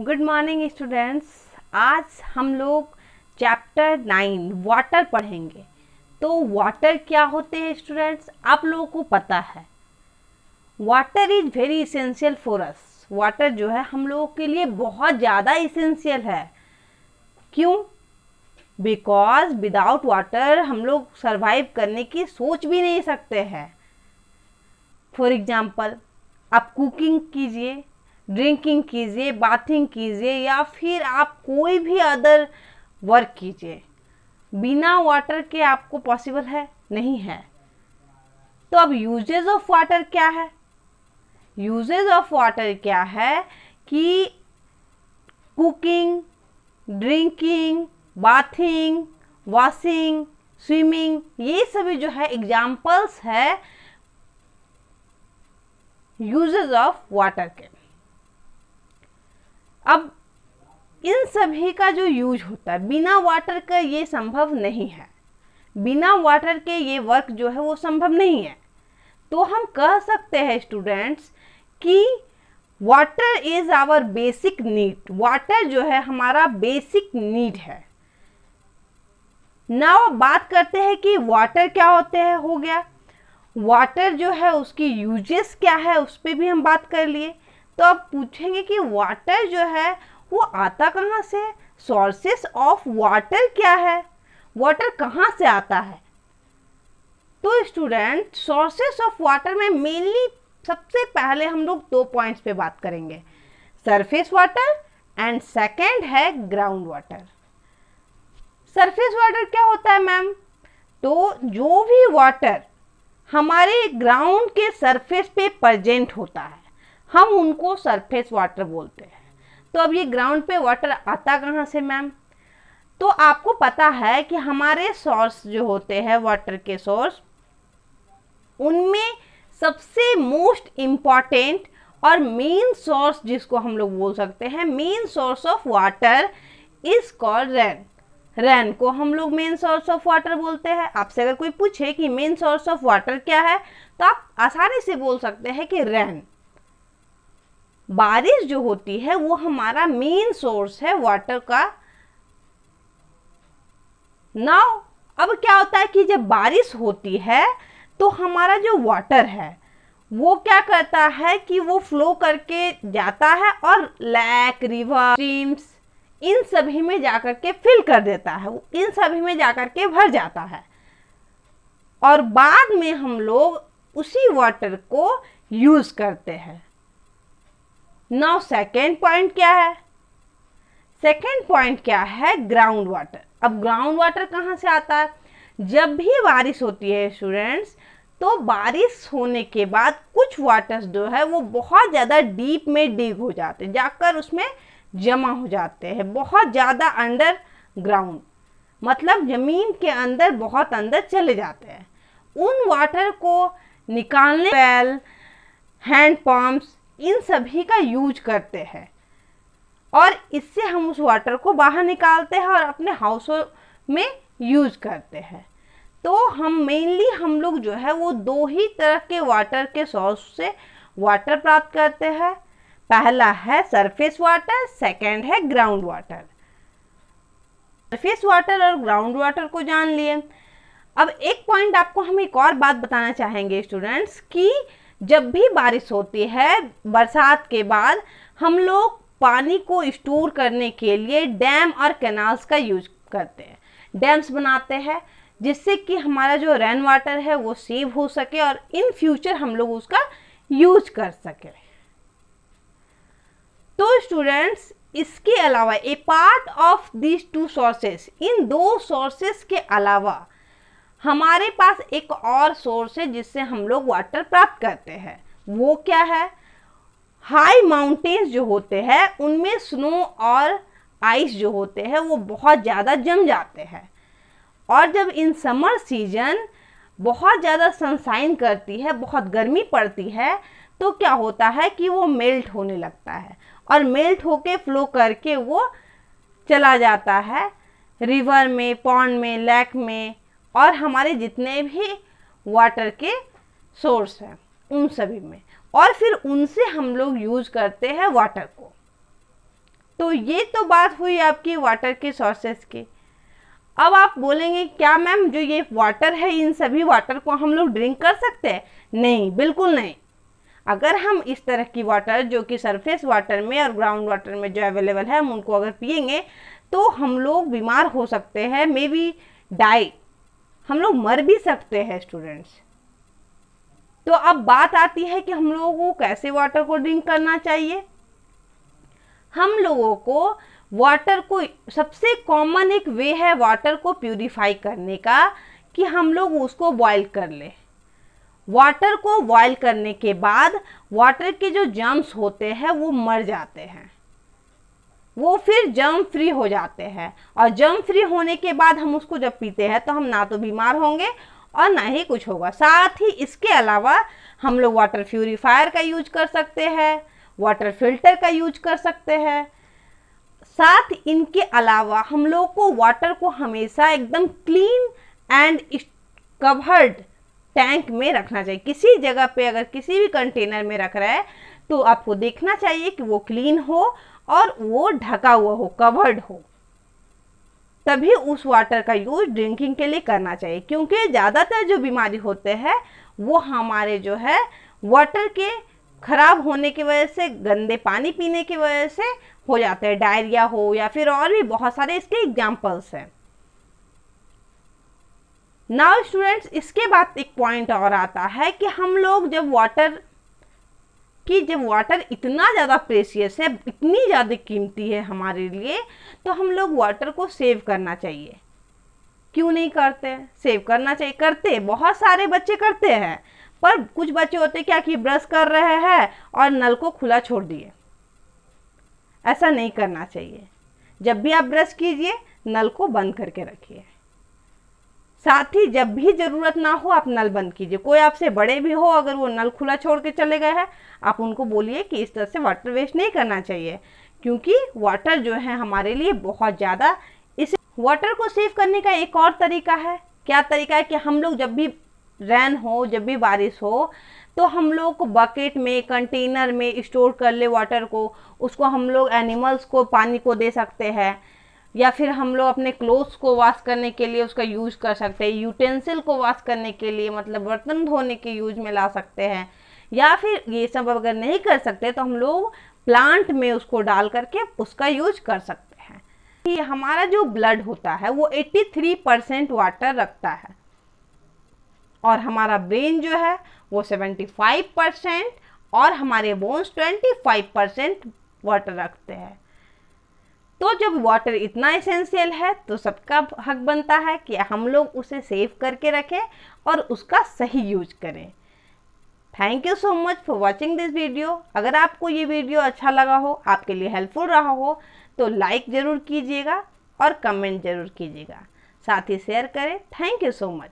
good morning students आज हम लोग चैप्टर नाइन वाटर पढ़ेंगे तो वाटर क्या होते हैं स्टूडेंट्स आप लोगों को पता है water is very essential for us water जो है हम लोगों के लिए बहुत ज़्यादा इसेंशियल है क्यों बिकॉज विदाउट वाटर हम लोग सर्वाइव करने की सोच भी नहीं सकते हैं फॉर एग्ज़ाम्पल आप कुकिंग कीजिए ड्रिंकिंग कीजिए बाथिंग कीजिए या फिर आप कोई भी अदर वर्क कीजिए बिना वाटर के आपको पॉसिबल है नहीं है तो अब यूजेज ऑफ वाटर क्या है यूजेज ऑफ वाटर क्या है कि cooking drinking bathing washing swimming ये सभी जो है एग्जाम्पल्स है यूजेज ऑफ वाटर के अब इन सभी का जो यूज होता है बिना वाटर का ये संभव नहीं है बिना वाटर के ये वर्क जो है वो संभव नहीं है तो हम कह सकते हैं स्टूडेंट्स कि water is our basic need water जो है हमारा बेसिक नीड है नाउ बात करते हैं कि वाटर क्या होते हैं हो गया वाटर जो है उसकी यूजेस क्या है उस पर भी हम बात कर लिए तो आप पूछेंगे कि वाटर जो है वो आता कहाँ से सोर्सेस ऑफ वाटर क्या है वाटर कहाँ से आता है तो स्टूडेंट सोर्सेस ऑफ वाटर में मेनली सबसे पहले हम लोग दो पॉइंट्स पे बात करेंगे सरफेस वाटर एंड सेकंड है ग्राउंड वाटर सरफेस वाटर क्या होता है मैम तो जो भी वाटर हमारे ग्राउंड के सरफेस पे प्रजेंट होता है हम उनको सरफेस वाटर बोलते हैं तो अब ये ग्राउंड पे वाटर आता कहाँ से मैम तो आपको पता है कि हमारे सोर्स जो होते हैं वाटर के सोर्स उनमें सबसे मोस्ट इम्पॉर्टेंट और मेन सोर्स जिसको हम लोग बोल सकते हैं main source of water is called rain rain को हम लोग मेन सोर्स ऑफ वाटर बोलते हैं आपसे अगर कोई पूछे कि मेन सोर्स ऑफ वाटर क्या है तो आप आसानी से बोल सकते हैं कि रेन बारिश जो होती है वो हमारा मेन सोर्स है वाटर का नाउ अब क्या होता है कि जब बारिश होती है तो हमारा जो वाटर है वो क्या करता है कि वो फ्लो करके जाता है और लैक रिवर स्ट्रीम्स इन सभी में जाकर के फिल कर देता है इन सभी में जाकर के भर जाता है और बाद में हम लोग उसी वाटर को यूज़ करते हैं नाउ सेकेंड पॉइंट क्या है सेकेंड पॉइंट क्या है ग्राउंड वाटर अब ग्राउंड वाटर कहाँ से आता है जब भी बारिश होती है स्टूडेंट्स तो बारिश होने के बाद कुछ वाटर्स जो है वो बहुत ज़्यादा डीप में डिग हो जाते हैं जाकर उसमें जमा हो जाते हैं बहुत ज़्यादा अंडर ग्राउंड मतलब ज़मीन के अंदर बहुत अंदर चले जाते हैं उन वाटर को निकालने बैल हैंड पम्प्स इन सभी का यूज करते हैं और इससे हम उस वाटर को बाहर निकालते हैं और अपने हाउसों में यूज करते हैं तो हम मेनली हम लोग जो है वो दो ही तरह के वाटर के सोर्स से वाटर प्राप्त करते हैं पहला है सरफेस वाटर सेकंड है ग्राउंड वाटर सरफेस वाटर और ग्राउंड वाटर को जान लिए अब एक पॉइंट आपको हम एक और बात बताना चाहेंगे स्टूडेंट्स कि जब भी बारिश होती है बरसात के बाद हम लोग पानी को स्टोर करने के लिए डैम और कैनाल्स का यूज करते हैं डैम्स बनाते हैं जिससे कि हमारा जो रेन वाटर है वो सेव हो सके और इन फ्यूचर हम लोग उसका यूज कर सके तो स्टूडेंट्स इसके अलावा a part of these two sources इन दो सोर्सेस के अलावा हमारे पास एक और सोर्स है जिससे हम लोग वाटर प्राप्त करते हैं वो क्या है हाई माउंटेन्स जो होते हैं उनमें स्नो और आइस जो होते हैं वो बहुत ज़्यादा जम जाते हैं और जब इन समर सीजन बहुत ज़्यादा सनसाइन करती है बहुत गर्मी पड़ती है तो क्या होता है कि वो मेल्ट होने लगता है और मेल्ट होके फ्लो करके वो चला जाता है रिवर में पॉन्ड में लेक में और हमारे जितने भी वाटर के सोर्स हैं उन सभी में और फिर उनसे हम लोग यूज करते हैं वाटर को तो ये तो बात हुई आपकी वाटर के सोर्सेस की अब आप बोलेंगे क्या मैम जो ये वाटर है इन सभी वाटर को हम लोग ड्रिंक कर सकते हैं नहीं बिल्कुल नहीं अगर हम इस तरह की वाटर जो कि सरफेस वाटर में और ग्राउंड वाटर में जो अवेलेबल है हम उनको अगर पियेंगे तो हम लोग बीमार हो सकते हैं मे बी डाई हम लोग मर भी सकते हैं स्टूडेंट्स तो अब बात आती है कि हम लोगों को कैसे वाटर को ड्रिंक करना चाहिए हम लोगों को वाटर को सबसे कॉमन एक वे है वाटर को प्यूरिफाई करने का कि हम लोग उसको बॉयल कर लें वाटर को बॉयल करने के बाद वाटर के जो जम्स होते हैं वो मर जाते हैं वो फिर जर्म फ्री हो जाते हैं और जर्म फ्री होने के बाद हम उसको जब पीते हैं तो हम ना तो बीमार होंगे और ना ही कुछ होगा साथ ही इसके अलावा हम लोग वाटर प्योरीफायर का यूज कर सकते हैं वाटर फिल्टर का यूज कर सकते हैं साथ इनके अलावा हम लोग को वाटर को हमेशा एकदम क्लीन एंड कवर्ड टैंक में रखना चाहिए किसी जगह पे अगर किसी भी कंटेनर में रख रहा है तो आपको देखना चाहिए कि वो क्लीन हो और वो ढका हुआ हो कवर्ड हो तभी उस वाटर का यूज ड्रिंकिंग के लिए करना चाहिए क्योंकि ज़्यादातर जो बीमारी होते हैं वो हमारे जो है वाटर के खराब होने की वजह से गंदे पानी पीने की वजह से हो जाते हैं डायरिया हो या फिर और भी बहुत सारे इसके एग्जाम्पल्स हैं नाउ स्टूडेंट्स इसके बाद एक पॉइंट और आता है कि हम लोग जब वाटर कि जब वाटर इतना ज़्यादा प्रेशियस है इतनी ज़्यादा कीमती है हमारे लिए तो हम लोग वाटर को सेव करना चाहिए क्यों नहीं करते सेव करना चाहिए करते बहुत सारे बच्चे करते हैं पर कुछ बच्चे होते क्या कि ब्रश कर रहे हैं और नल को खुला छोड़ दिए ऐसा नहीं करना चाहिए जब भी आप ब्रश कीजिए नल को बंद करके रखिए साथ ही जब भी ज़रूरत ना हो आप नल बंद कीजिए कोई आपसे बड़े भी हो अगर वो नल खुला छोड़ के चले गए हैं आप उनको बोलिए कि इस तरह से वाटर वेस्ट नहीं करना चाहिए क्योंकि वाटर जो है हमारे लिए बहुत ज़्यादा इस वाटर को सेव करने का एक और तरीका है क्या तरीका है कि हम लोग जब भी रैन हो जब भी बारिश हो तो हम लोग बकेट में कंटेनर में स्टोर कर ले वाटर को उसको हम लोग एनिमल्स को पानी को दे सकते हैं या फिर हम लोग अपने क्लोथ्स को वॉश करने के लिए उसका यूज कर सकते हैं यूटेंसिल को वॉश करने के लिए मतलब बर्तन धोने के यूज में ला सकते हैं या फिर ये सब अगर नहीं कर सकते तो हम लोग प्लांट में उसको डाल करके उसका यूज कर सकते हैं कि हमारा जो ब्लड होता है वो 83 परसेंट वाटर रखता है और हमारा ब्रेन जो है वो 75 परसेंट और हमारे बोन्स 25 परसेंट वाटर रखते हैं तो जब वाटर इतना एसेंशियल है तो सबका हक बनता है कि हम लोग उसे सेव करके रखें और उसका सही यूज करें thank you so much for watching this video अगर आपको ये वीडियो अच्छा लगा हो आपके लिए हेल्पफुल रहा हो तो लाइक ज़रूर कीजिएगा और कमेंट ज़रूर कीजिएगा साथ ही शेयर करें थैंक यू सो मच